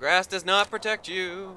Grass does not protect you.